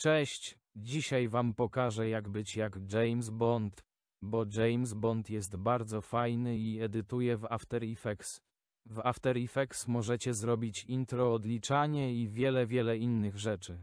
Cześć, dzisiaj wam pokażę jak być jak James Bond, bo James Bond jest bardzo fajny i edytuje w After Effects. W After Effects możecie zrobić intro odliczanie i wiele wiele innych rzeczy.